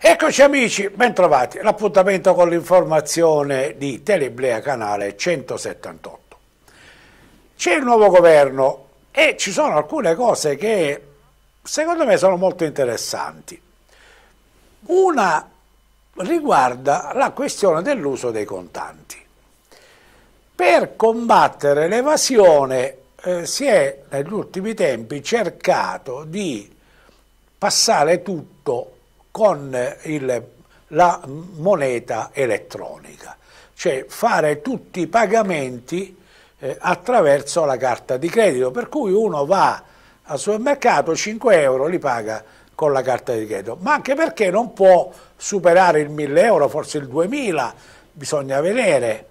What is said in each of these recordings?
Eccoci amici, bentrovati, l'appuntamento con l'informazione di Teleblea Canale 178. C'è il nuovo governo e ci sono alcune cose che secondo me sono molto interessanti. Una riguarda la questione dell'uso dei contanti. Per combattere l'evasione eh, si è negli ultimi tempi cercato di passare tutto con il, la moneta elettronica, cioè fare tutti i pagamenti eh, attraverso la carta di credito, per cui uno va al supermercato 5 euro li paga con la carta di credito, ma anche perché non può superare il 1000 euro, forse il 2000, bisogna vedere.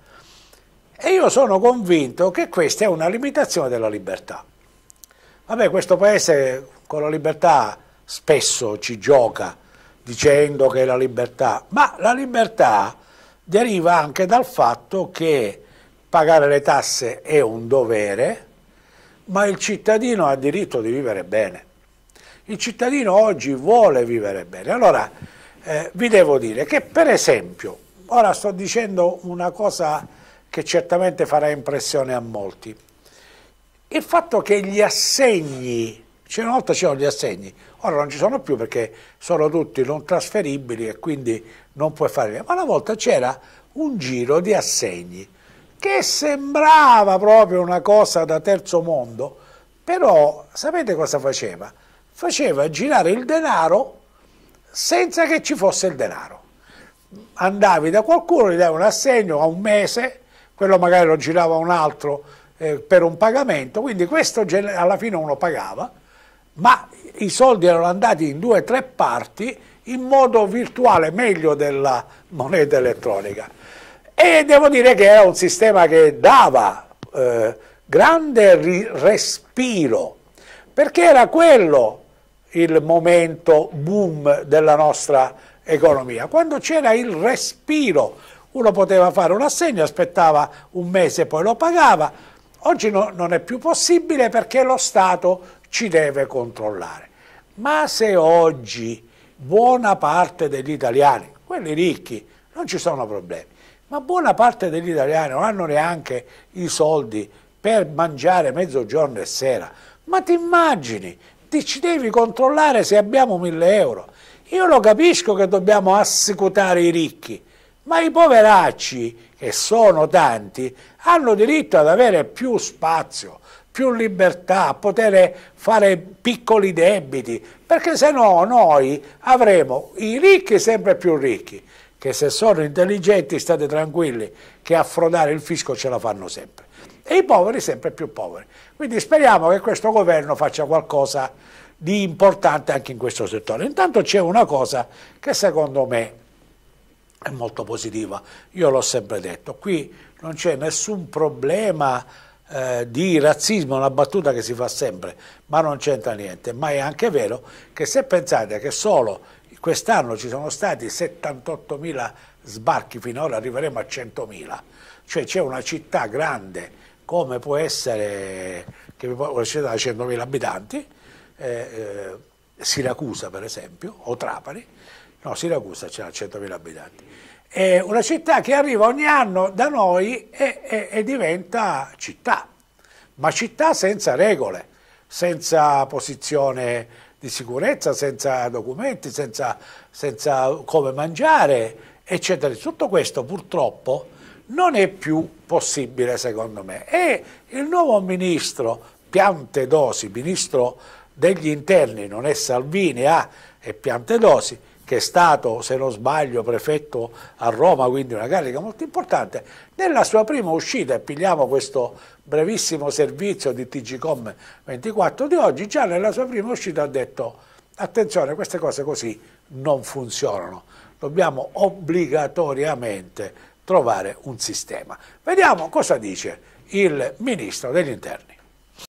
E io sono convinto che questa è una limitazione della libertà. Vabbè, questo paese con la libertà spesso ci gioca, dicendo che è la libertà, ma la libertà deriva anche dal fatto che pagare le tasse è un dovere, ma il cittadino ha diritto di vivere bene. Il cittadino oggi vuole vivere bene. Allora eh, vi devo dire che per esempio, ora sto dicendo una cosa che certamente farà impressione a molti, il fatto che gli assegni una volta c'erano gli assegni, ora non ci sono più perché sono tutti non trasferibili e quindi non puoi fare. niente. Ma una volta c'era un giro di assegni che sembrava proprio una cosa da terzo mondo, però sapete cosa faceva? Faceva girare il denaro senza che ci fosse il denaro. Andavi da qualcuno, gli dai un assegno a un mese, quello magari lo girava un altro eh, per un pagamento, quindi questo alla fine uno pagava ma i soldi erano andati in due o tre parti in modo virtuale, meglio della moneta elettronica. E devo dire che era un sistema che dava eh, grande respiro, perché era quello il momento boom della nostra economia. Quando c'era il respiro, uno poteva fare un assegno, aspettava un mese e poi lo pagava. Oggi no, non è più possibile perché lo Stato ci deve controllare. Ma se oggi buona parte degli italiani, quelli ricchi, non ci sono problemi, ma buona parte degli italiani non hanno neanche i soldi per mangiare mezzogiorno e sera, ma ti immagini, ti ci devi controllare se abbiamo mille euro. Io lo capisco che dobbiamo assicurare i ricchi, ma i poveracci, che sono tanti, hanno diritto ad avere più spazio, più libertà, poter fare piccoli debiti, perché se no noi avremo i ricchi sempre più ricchi, che se sono intelligenti state tranquilli che a frodare il fisco ce la fanno sempre, e i poveri sempre più poveri. Quindi speriamo che questo governo faccia qualcosa di importante anche in questo settore. Intanto c'è una cosa che secondo me è molto positiva, io l'ho sempre detto, qui non c'è nessun problema eh, di razzismo è una battuta che si fa sempre, ma non c'entra niente. Ma è anche vero che se pensate che solo quest'anno ci sono stati 78.000 sbarchi, finora arriveremo a 100.000, cioè c'è una città grande come può essere, che può essere da 100.000 abitanti, eh, eh, Siracusa per esempio, o Trapani, no Siracusa ha 100.000 abitanti, è una città che arriva ogni anno da noi e, e, e diventa città, ma città senza regole, senza posizione di sicurezza, senza documenti, senza, senza come mangiare, eccetera. Tutto questo purtroppo non è più possibile secondo me. E il nuovo ministro Piantedosi, ministro degli interni, non è Salvini, ah, è Piantedosi, che è stato, se non sbaglio, prefetto a Roma, quindi una carica molto importante, nella sua prima uscita, e pigliamo questo brevissimo servizio di TGCOM 24 di oggi, già nella sua prima uscita ha detto attenzione, queste cose così non funzionano, dobbiamo obbligatoriamente trovare un sistema. Vediamo cosa dice il Ministro degli Interni.